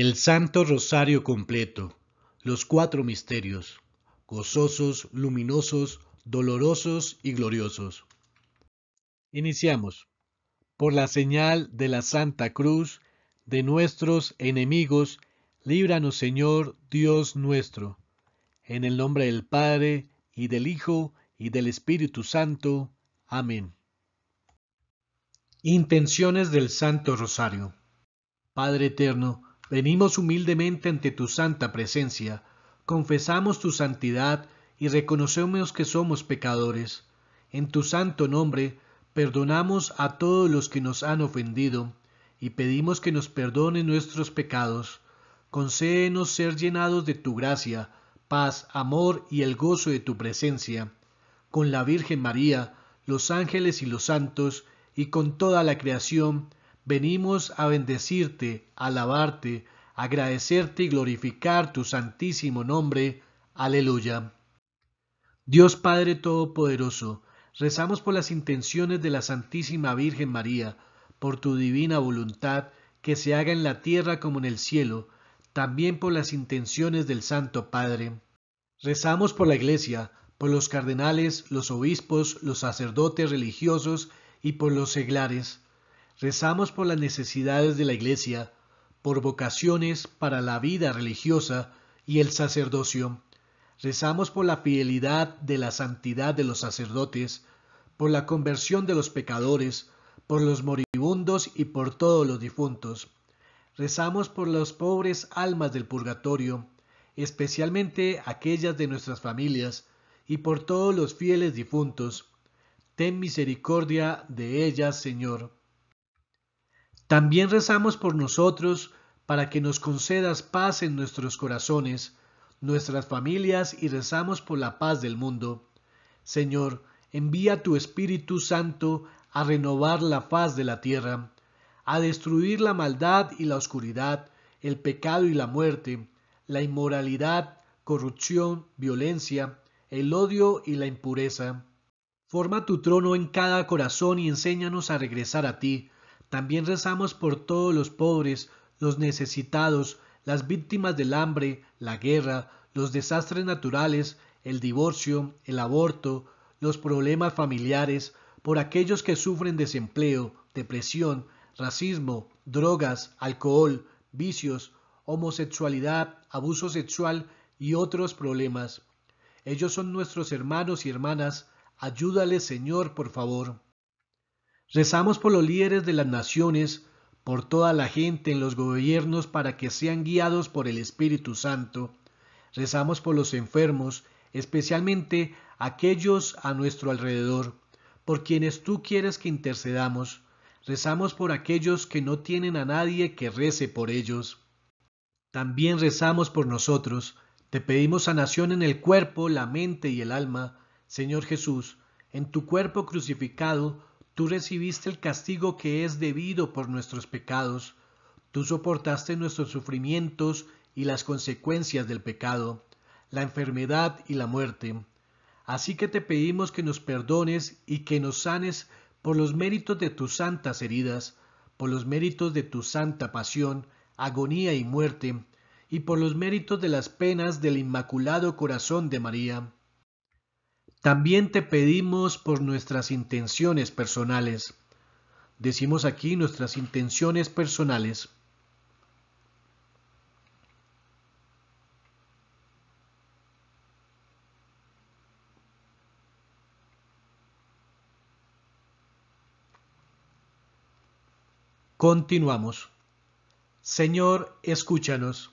El Santo Rosario completo, los cuatro misterios, gozosos, luminosos, dolorosos y gloriosos. Iniciamos por la señal de la Santa Cruz, de nuestros enemigos, líbranos Señor Dios nuestro. En el nombre del Padre, y del Hijo, y del Espíritu Santo. Amén. Intenciones del Santo Rosario. Padre Eterno, Venimos humildemente ante tu santa presencia, confesamos tu santidad y reconocemos que somos pecadores. En tu santo nombre, perdonamos a todos los que nos han ofendido y pedimos que nos perdone nuestros pecados. Concédenos ser llenados de tu gracia, paz, amor y el gozo de tu presencia. Con la Virgen María, los ángeles y los santos, y con toda la creación, venimos a bendecirte, alabarte, agradecerte y glorificar tu santísimo nombre. Aleluya. Dios Padre Todopoderoso, rezamos por las intenciones de la Santísima Virgen María, por tu divina voluntad, que se haga en la tierra como en el cielo, también por las intenciones del Santo Padre. Rezamos por la Iglesia, por los cardenales, los obispos, los sacerdotes religiosos y por los seglares rezamos por las necesidades de la Iglesia, por vocaciones para la vida religiosa y el sacerdocio. Rezamos por la fidelidad de la santidad de los sacerdotes, por la conversión de los pecadores, por los moribundos y por todos los difuntos. Rezamos por las pobres almas del purgatorio, especialmente aquellas de nuestras familias, y por todos los fieles difuntos. Ten misericordia de ellas, Señor. También rezamos por nosotros para que nos concedas paz en nuestros corazones, nuestras familias y rezamos por la paz del mundo. Señor, envía tu Espíritu Santo a renovar la faz de la tierra, a destruir la maldad y la oscuridad, el pecado y la muerte, la inmoralidad, corrupción, violencia, el odio y la impureza. Forma tu trono en cada corazón y enséñanos a regresar a ti, también rezamos por todos los pobres, los necesitados, las víctimas del hambre, la guerra, los desastres naturales, el divorcio, el aborto, los problemas familiares, por aquellos que sufren desempleo, depresión, racismo, drogas, alcohol, vicios, homosexualidad, abuso sexual y otros problemas. Ellos son nuestros hermanos y hermanas. Ayúdales, Señor, por favor. Rezamos por los líderes de las naciones, por toda la gente en los gobiernos para que sean guiados por el Espíritu Santo. Rezamos por los enfermos, especialmente aquellos a nuestro alrededor, por quienes tú quieres que intercedamos. Rezamos por aquellos que no tienen a nadie que rece por ellos. También rezamos por nosotros. Te pedimos sanación en el cuerpo, la mente y el alma. Señor Jesús, en tu cuerpo crucificado, Tú recibiste el castigo que es debido por nuestros pecados. Tú soportaste nuestros sufrimientos y las consecuencias del pecado, la enfermedad y la muerte. Así que te pedimos que nos perdones y que nos sanes por los méritos de tus santas heridas, por los méritos de tu santa pasión, agonía y muerte, y por los méritos de las penas del Inmaculado Corazón de María. También te pedimos por nuestras intenciones personales. Decimos aquí nuestras intenciones personales. Continuamos. Señor, escúchanos.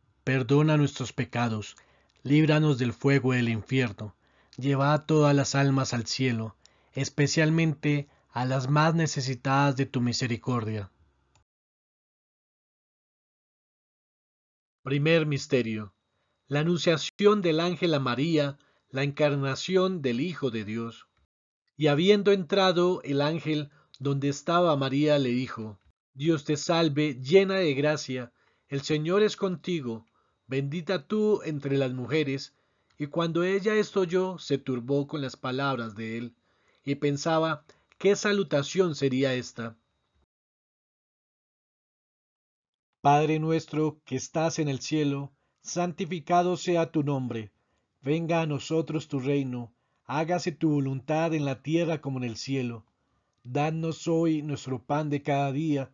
perdona nuestros pecados, líbranos del fuego del infierno, lleva a todas las almas al cielo, especialmente a las más necesitadas de tu misericordia. Primer Misterio. La anunciación del ángel a María, la encarnación del Hijo de Dios. Y habiendo entrado el ángel donde estaba María, le dijo, Dios te salve, llena de gracia, el Señor es contigo, Bendita tú entre las mujeres. Y cuando ella esto oyó, se turbó con las palabras de él, y pensaba, ¿qué salutación sería esta? Padre nuestro que estás en el cielo, santificado sea tu nombre, venga a nosotros tu reino, hágase tu voluntad en la tierra como en el cielo. Danos hoy nuestro pan de cada día,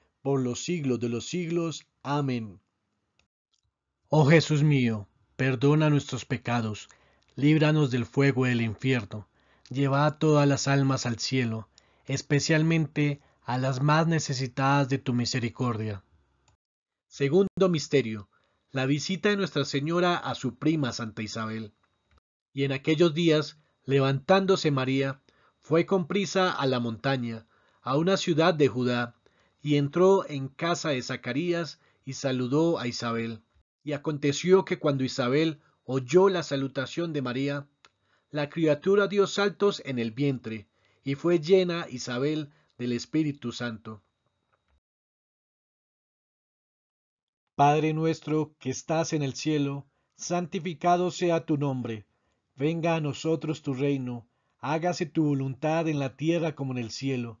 por los siglos de los siglos. Amén. Oh Jesús mío, perdona nuestros pecados, líbranos del fuego del infierno, lleva a todas las almas al cielo, especialmente a las más necesitadas de tu misericordia. Segundo misterio, la visita de Nuestra Señora a su prima Santa Isabel. Y en aquellos días, levantándose María, fue con prisa a la montaña, a una ciudad de Judá, y entró en casa de Zacarías y saludó a Isabel. Y aconteció que cuando Isabel oyó la salutación de María, la criatura dio saltos en el vientre, y fue llena Isabel del Espíritu Santo. Padre nuestro que estás en el cielo, santificado sea tu nombre, venga a nosotros tu reino, hágase tu voluntad en la tierra como en el cielo.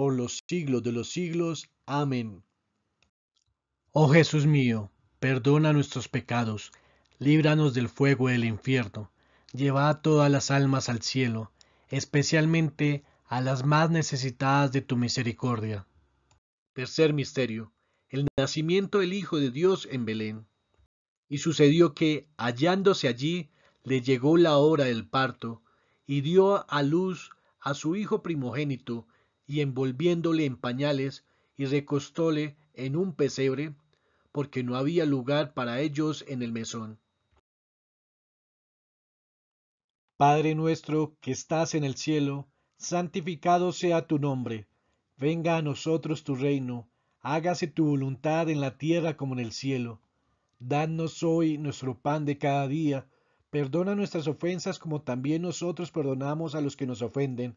por los siglos de los siglos. Amén. Oh Jesús mío, perdona nuestros pecados, líbranos del fuego del infierno, lleva a todas las almas al cielo, especialmente a las más necesitadas de tu misericordia. Tercer misterio. El nacimiento del Hijo de Dios en Belén. Y sucedió que, hallándose allí, le llegó la hora del parto, y dio a luz a su hijo primogénito, y envolviéndole en pañales, y recostóle en un pesebre, porque no había lugar para ellos en el mesón. Padre nuestro que estás en el cielo, santificado sea tu nombre, venga a nosotros tu reino, hágase tu voluntad en la tierra como en el cielo. Danos hoy nuestro pan de cada día, perdona nuestras ofensas como también nosotros perdonamos a los que nos ofenden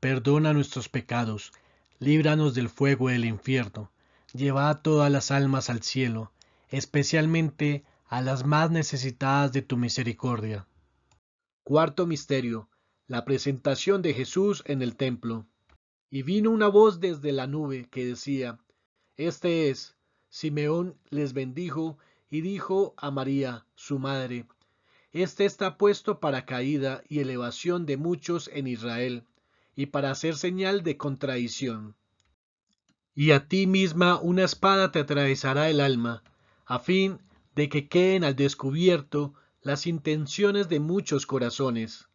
perdona nuestros pecados, líbranos del fuego del infierno, lleva a todas las almas al cielo, especialmente a las más necesitadas de tu misericordia. Cuarto misterio. La presentación de Jesús en el templo. Y vino una voz desde la nube que decía, Este es, Simeón les bendijo y dijo a María, su madre, Este está puesto para caída y elevación de muchos en Israel y para hacer señal de contradición. Y a ti misma una espada te atravesará el alma, a fin de que queden al descubierto las intenciones de muchos corazones.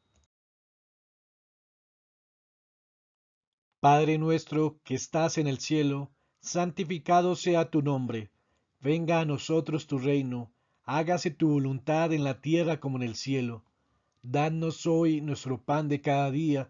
Padre nuestro que estás en el cielo, santificado sea tu nombre, venga a nosotros tu reino, hágase tu voluntad en la tierra como en el cielo. Danos hoy nuestro pan de cada día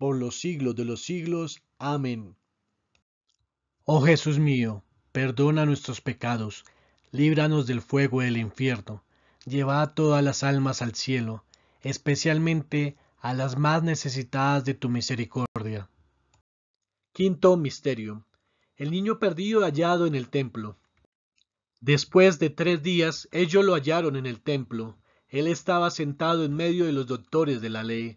por los siglos de los siglos. Amén. Oh Jesús mío, perdona nuestros pecados, líbranos del fuego del infierno, lleva a todas las almas al cielo, especialmente a las más necesitadas de tu misericordia. Quinto Misterio. El niño perdido hallado en el templo. Después de tres días ellos lo hallaron en el templo. Él estaba sentado en medio de los doctores de la ley,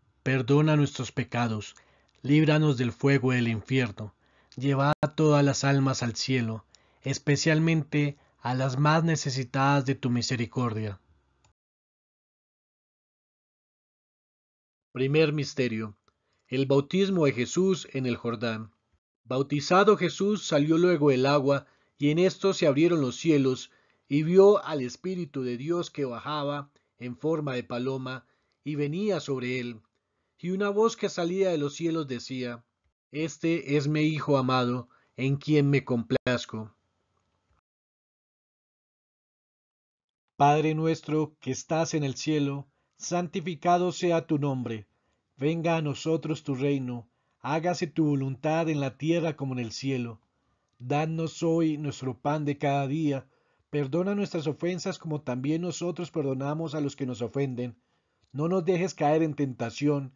perdona nuestros pecados, líbranos del fuego del infierno, lleva a todas las almas al cielo, especialmente a las más necesitadas de tu misericordia. Primer Misterio. El bautismo de Jesús en el Jordán. Bautizado Jesús salió luego del agua, y en esto se abrieron los cielos, y vio al Espíritu de Dios que bajaba en forma de paloma, y venía sobre él y una voz que salía de los cielos decía, Este es mi Hijo amado, en quien me complazco. Padre nuestro que estás en el cielo, santificado sea tu nombre, venga a nosotros tu reino, hágase tu voluntad en la tierra como en el cielo. Danos hoy nuestro pan de cada día, perdona nuestras ofensas como también nosotros perdonamos a los que nos ofenden. No nos dejes caer en tentación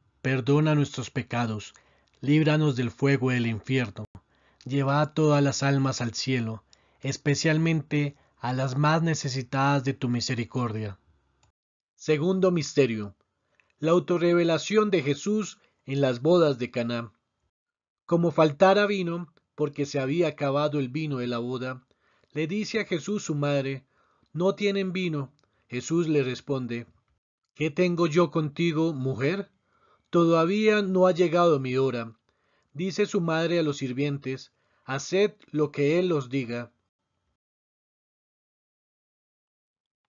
perdona nuestros pecados, líbranos del fuego del infierno, lleva a todas las almas al cielo, especialmente a las más necesitadas de tu misericordia. Segundo misterio. La autorrevelación de Jesús en las bodas de Caná. Como faltara vino, porque se había acabado el vino de la boda, le dice a Jesús su madre, No tienen vino. Jesús le responde, ¿Qué tengo yo contigo, mujer? Todavía no ha llegado mi hora. Dice su madre a los sirvientes, Haced lo que Él os diga.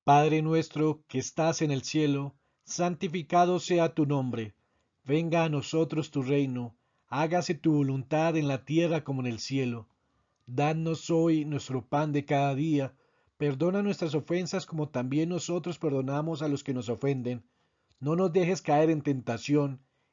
Padre nuestro que estás en el cielo, santificado sea tu nombre. Venga a nosotros tu reino, hágase tu voluntad en la tierra como en el cielo. Danos hoy nuestro pan de cada día, perdona nuestras ofensas como también nosotros perdonamos a los que nos ofenden. No nos dejes caer en tentación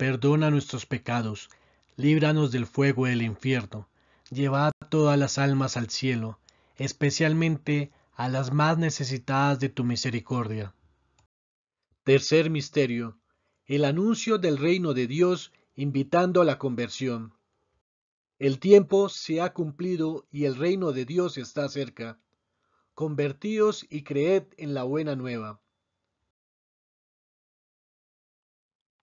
perdona nuestros pecados, líbranos del fuego del infierno, llevad todas las almas al cielo, especialmente a las más necesitadas de tu misericordia. Tercer misterio, el anuncio del reino de Dios invitando a la conversión. El tiempo se ha cumplido y el reino de Dios está cerca. Convertíos y creed en la buena nueva.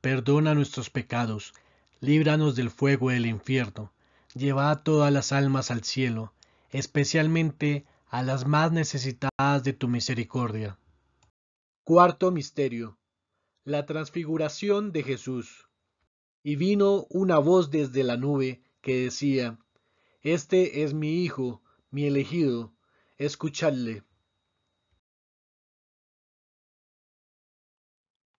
perdona nuestros pecados, líbranos del fuego del infierno, lleva a todas las almas al cielo, especialmente a las más necesitadas de tu misericordia. Cuarto Misterio. La transfiguración de Jesús. Y vino una voz desde la nube que decía, Este es mi Hijo, mi elegido, escuchadle.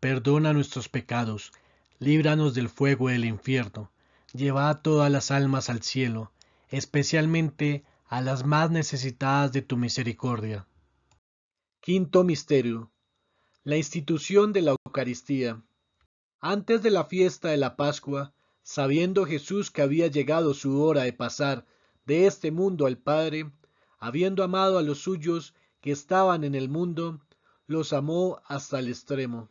perdona nuestros pecados, líbranos del fuego del infierno, lleva a todas las almas al cielo, especialmente a las más necesitadas de tu misericordia. Quinto Misterio. La institución de la Eucaristía. Antes de la fiesta de la Pascua, sabiendo Jesús que había llegado su hora de pasar de este mundo al Padre, habiendo amado a los suyos que estaban en el mundo, los amó hasta el extremo.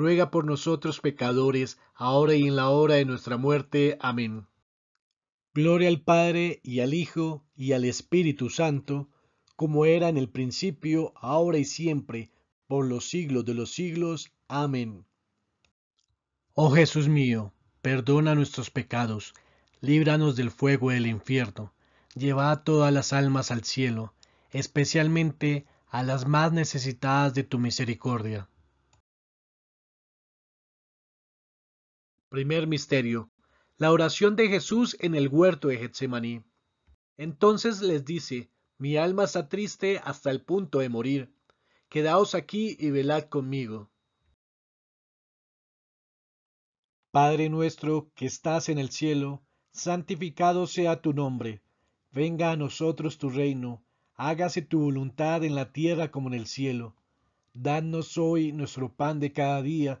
ruega por nosotros pecadores, ahora y en la hora de nuestra muerte. Amén. Gloria al Padre y al Hijo y al Espíritu Santo, como era en el principio, ahora y siempre, por los siglos de los siglos. Amén. Oh Jesús mío, perdona nuestros pecados, líbranos del fuego del infierno, lleva a todas las almas al cielo, especialmente a las más necesitadas de tu misericordia. Primer misterio. La oración de Jesús en el huerto de Getsemaní. Entonces les dice, mi alma está triste hasta el punto de morir. Quedaos aquí y velad conmigo. Padre nuestro que estás en el cielo, santificado sea tu nombre. Venga a nosotros tu reino, hágase tu voluntad en la tierra como en el cielo. Danos hoy nuestro pan de cada día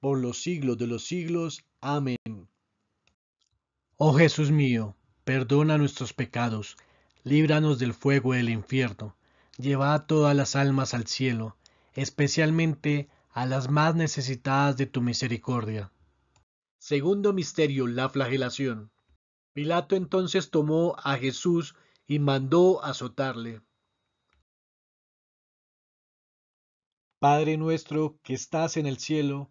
por los siglos de los siglos. Amén. Oh Jesús mío, perdona nuestros pecados, líbranos del fuego del infierno, lleva a todas las almas al cielo, especialmente a las más necesitadas de tu misericordia. Segundo misterio, la flagelación. Pilato entonces tomó a Jesús y mandó azotarle. Padre nuestro que estás en el cielo,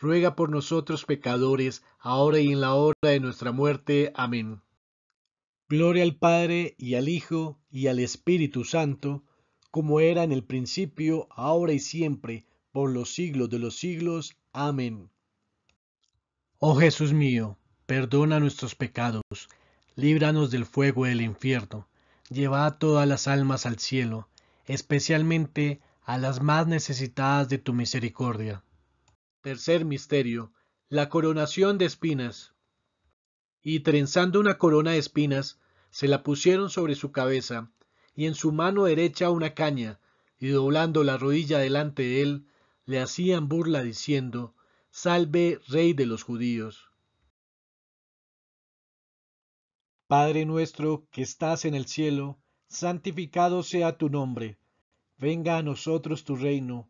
ruega por nosotros pecadores, ahora y en la hora de nuestra muerte. Amén. Gloria al Padre, y al Hijo, y al Espíritu Santo, como era en el principio, ahora y siempre, por los siglos de los siglos. Amén. Oh Jesús mío, perdona nuestros pecados, líbranos del fuego del infierno, lleva a todas las almas al cielo, especialmente a las más necesitadas de tu misericordia. Tercer misterio, la coronación de espinas. Y trenzando una corona de espinas, se la pusieron sobre su cabeza, y en su mano derecha una caña, y doblando la rodilla delante de él, le hacían burla diciendo, Salve, Rey de los judíos. Padre nuestro que estás en el cielo, santificado sea tu nombre, venga a nosotros tu reino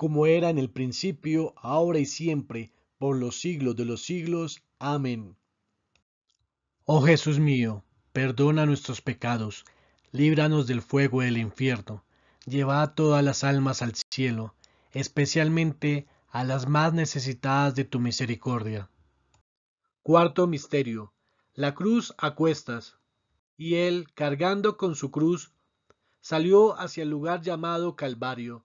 como era en el principio, ahora y siempre, por los siglos de los siglos. Amén. Oh Jesús mío, perdona nuestros pecados, líbranos del fuego del infierno, lleva a todas las almas al cielo, especialmente a las más necesitadas de tu misericordia. Cuarto misterio. La cruz a cuestas. Y él, cargando con su cruz, salió hacia el lugar llamado Calvario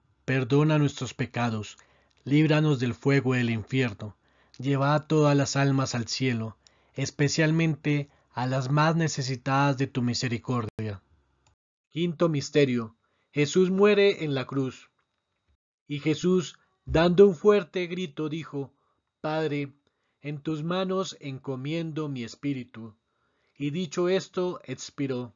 Perdona nuestros pecados, líbranos del fuego del infierno, lleva a todas las almas al cielo, especialmente a las más necesitadas de tu misericordia. Quinto Misterio. Jesús muere en la cruz. Y Jesús, dando un fuerte grito, dijo, Padre, en tus manos encomiendo mi espíritu. Y dicho esto, expiró.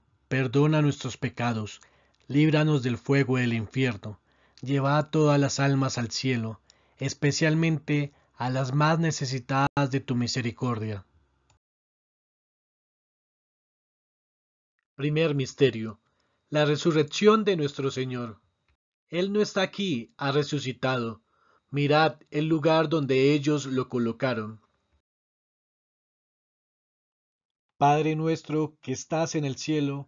perdona nuestros pecados, líbranos del fuego del infierno, lleva a todas las almas al cielo, especialmente a las más necesitadas de tu misericordia. Primer Misterio. La resurrección de nuestro Señor. Él no está aquí, ha resucitado. Mirad el lugar donde ellos lo colocaron. Padre nuestro que estás en el cielo,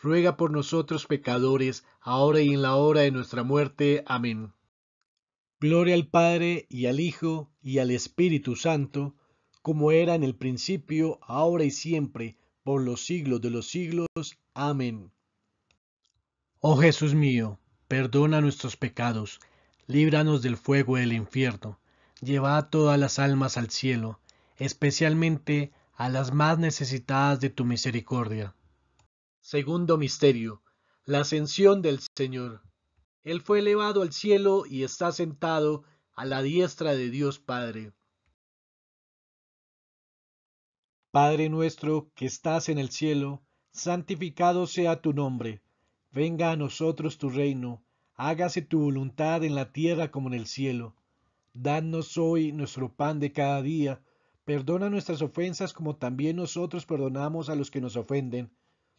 ruega por nosotros pecadores, ahora y en la hora de nuestra muerte. Amén. Gloria al Padre, y al Hijo, y al Espíritu Santo, como era en el principio, ahora y siempre, por los siglos de los siglos. Amén. Oh Jesús mío, perdona nuestros pecados, líbranos del fuego del infierno, lleva a todas las almas al cielo, especialmente a las más necesitadas de tu misericordia. Segundo misterio. La ascensión del Señor. Él fue elevado al cielo y está sentado a la diestra de Dios Padre. Padre nuestro que estás en el cielo, santificado sea tu nombre. Venga a nosotros tu reino, hágase tu voluntad en la tierra como en el cielo. Danos hoy nuestro pan de cada día, perdona nuestras ofensas como también nosotros perdonamos a los que nos ofenden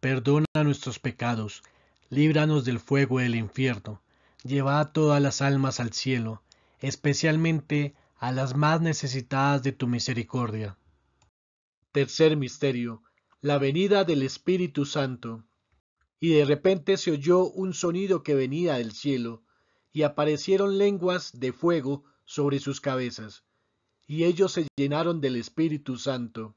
perdona nuestros pecados, líbranos del fuego del infierno, lleva a todas las almas al cielo, especialmente a las más necesitadas de tu misericordia. Tercer misterio, la venida del Espíritu Santo. Y de repente se oyó un sonido que venía del cielo, y aparecieron lenguas de fuego sobre sus cabezas, y ellos se llenaron del Espíritu Santo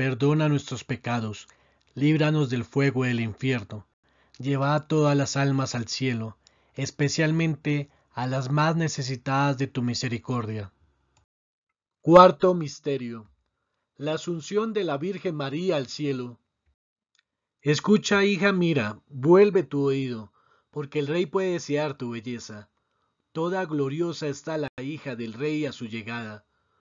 perdona nuestros pecados, líbranos del fuego del infierno, lleva a todas las almas al cielo, especialmente a las más necesitadas de tu misericordia. Cuarto Misterio. La Asunción de la Virgen María al cielo. Escucha, hija, mira, vuelve tu oído, porque el rey puede desear tu belleza. Toda gloriosa está la hija del rey a su llegada.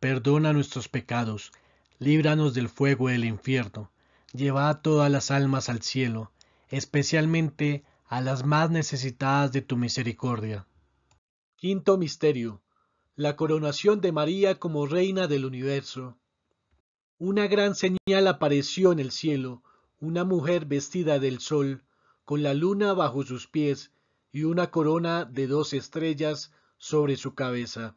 perdona nuestros pecados, líbranos del fuego del infierno, lleva a todas las almas al cielo, especialmente a las más necesitadas de tu misericordia. Quinto Misterio. La coronación de María como Reina del Universo. Una gran señal apareció en el cielo, una mujer vestida del sol, con la luna bajo sus pies y una corona de dos estrellas sobre su cabeza.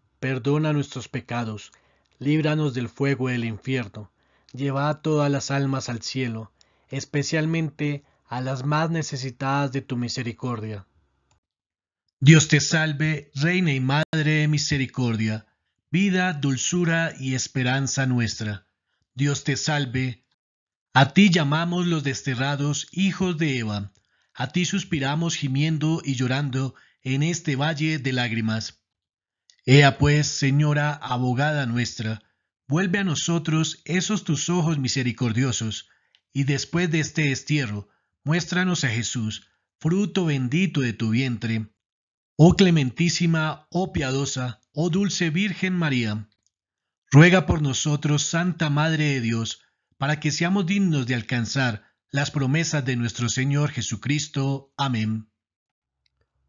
perdona nuestros pecados, líbranos del fuego del infierno, lleva a todas las almas al cielo, especialmente a las más necesitadas de tu misericordia. Dios te salve, Reina y Madre de Misericordia, vida, dulzura y esperanza nuestra. Dios te salve. A ti llamamos los desterrados hijos de Eva, a ti suspiramos gimiendo y llorando en este valle de lágrimas. Ea pues, Señora, abogada nuestra, vuelve a nosotros esos tus ojos misericordiosos, y después de este estierro, muéstranos a Jesús, fruto bendito de tu vientre. Oh clementísima, oh piadosa, oh dulce Virgen María, ruega por nosotros, Santa Madre de Dios, para que seamos dignos de alcanzar las promesas de nuestro Señor Jesucristo. Amén.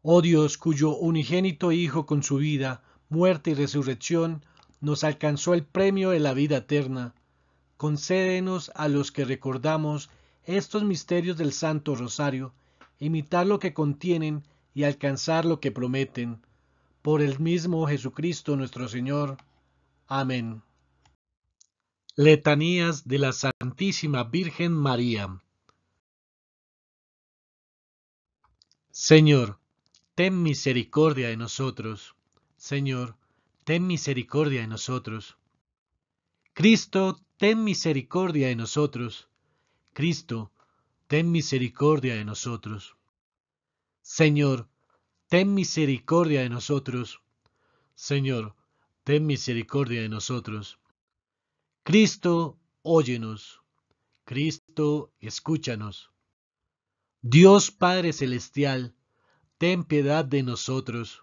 Oh Dios, cuyo unigénito Hijo con su vida, muerte y resurrección, nos alcanzó el premio de la vida eterna. Concédenos a los que recordamos estos misterios del Santo Rosario, imitar lo que contienen y alcanzar lo que prometen. Por el mismo Jesucristo nuestro Señor. Amén. Letanías de la Santísima Virgen María. Señor, ten misericordia de nosotros. Señor, ten misericordia de nosotros. Cristo, ten misericordia de nosotros. Cristo, ten misericordia de nosotros. Señor, ten misericordia de nosotros. Señor, ten misericordia de nosotros. Cristo, óyenos. Cristo, escúchanos. Dios Padre Celestial, ten piedad de nosotros.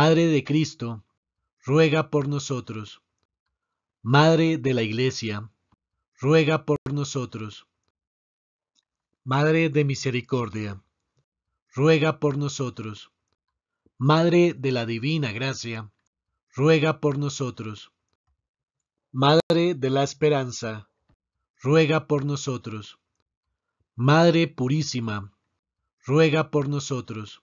Madre de Cristo, ruega por nosotros. Madre de la Iglesia, ruega por nosotros. Madre de Misericordia, ruega por nosotros. Madre de la Divina Gracia, ruega por nosotros. Madre de la Esperanza, ruega por nosotros. Madre Purísima, ruega por nosotros.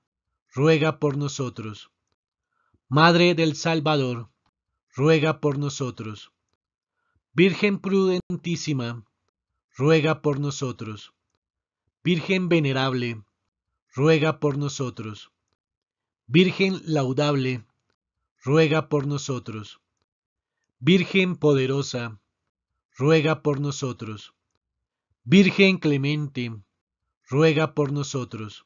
ruega por nosotros. Madre del Salvador, ruega por nosotros. Virgen prudentísima, ruega por nosotros. Virgen venerable, ruega por nosotros. Virgen laudable, ruega por nosotros. Virgen poderosa, ruega por nosotros. Virgen clemente, ruega por nosotros.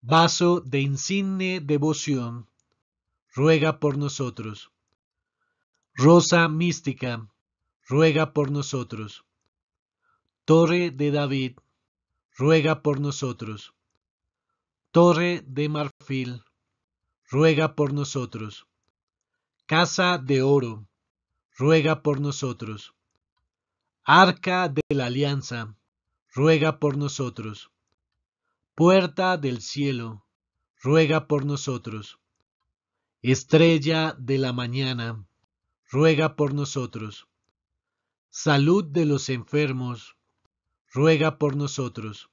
vaso de insigne devoción, ruega por nosotros. Rosa mística, ruega por nosotros. Torre de David, ruega por nosotros. Torre de marfil, ruega por nosotros. Casa de oro, ruega por nosotros. Arca de la Alianza, ruega por nosotros. Puerta del cielo, ruega por nosotros. Estrella de la mañana, ruega por nosotros. Salud de los enfermos, ruega por nosotros.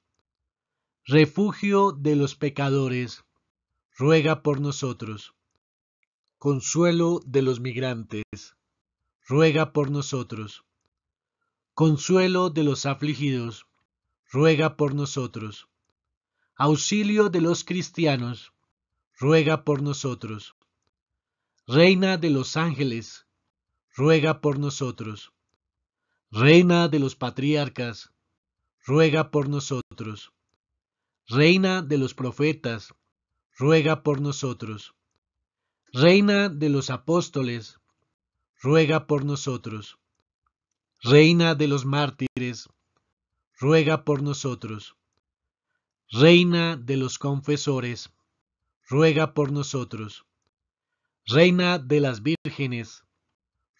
Refugio de los pecadores, ruega por nosotros. Consuelo de los migrantes, ruega por nosotros. Consuelo de los afligidos, ruega por nosotros auxilio de los cristianos, ruega por nosotros. Reina de los ángeles, ruega por nosotros. Reina de los patriarcas, ruega por nosotros. Reina de los profetas, ruega por nosotros. Reina de los apóstoles, ruega por nosotros. Reina de los mártires, ruega por nosotros. Reina de los confesores, ruega por nosotros. Reina de las vírgenes,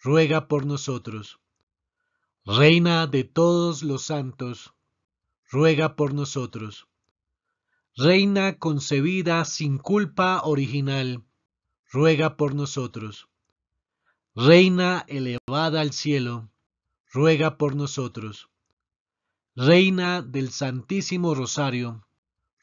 ruega por nosotros. Reina de todos los santos, ruega por nosotros. Reina concebida sin culpa original, ruega por nosotros. Reina elevada al cielo, ruega por nosotros. Reina del Santísimo Rosario,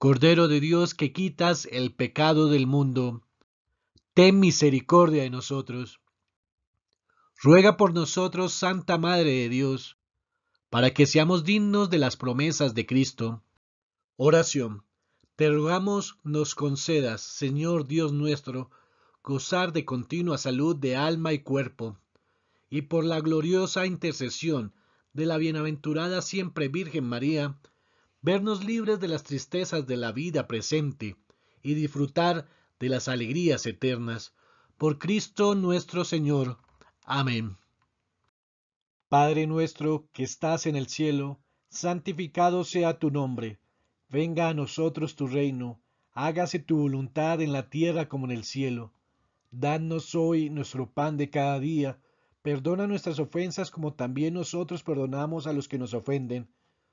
Cordero de Dios que quitas el pecado del mundo, ten misericordia de nosotros. Ruega por nosotros, Santa Madre de Dios, para que seamos dignos de las promesas de Cristo. Oración. Te rogamos nos concedas, Señor Dios nuestro, gozar de continua salud de alma y cuerpo, y por la gloriosa intercesión de la bienaventurada siempre Virgen María, vernos libres de las tristezas de la vida presente y disfrutar de las alegrías eternas. Por Cristo nuestro Señor. Amén. Padre nuestro que estás en el cielo, santificado sea tu nombre. Venga a nosotros tu reino, hágase tu voluntad en la tierra como en el cielo. Danos hoy nuestro pan de cada día, perdona nuestras ofensas como también nosotros perdonamos a los que nos ofenden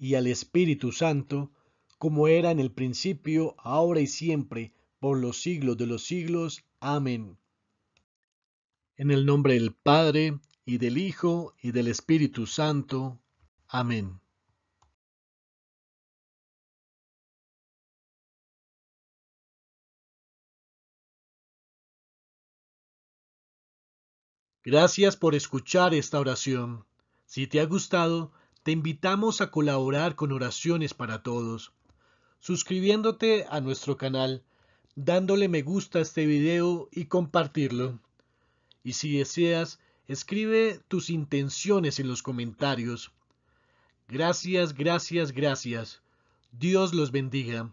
y al Espíritu Santo, como era en el principio, ahora y siempre, por los siglos de los siglos. Amén. En el nombre del Padre, y del Hijo, y del Espíritu Santo. Amén. Gracias por escuchar esta oración. Si te ha gustado, te invitamos a colaborar con oraciones para todos, suscribiéndote a nuestro canal, dándole me gusta a este video y compartirlo. Y si deseas, escribe tus intenciones en los comentarios. Gracias, gracias, gracias. Dios los bendiga.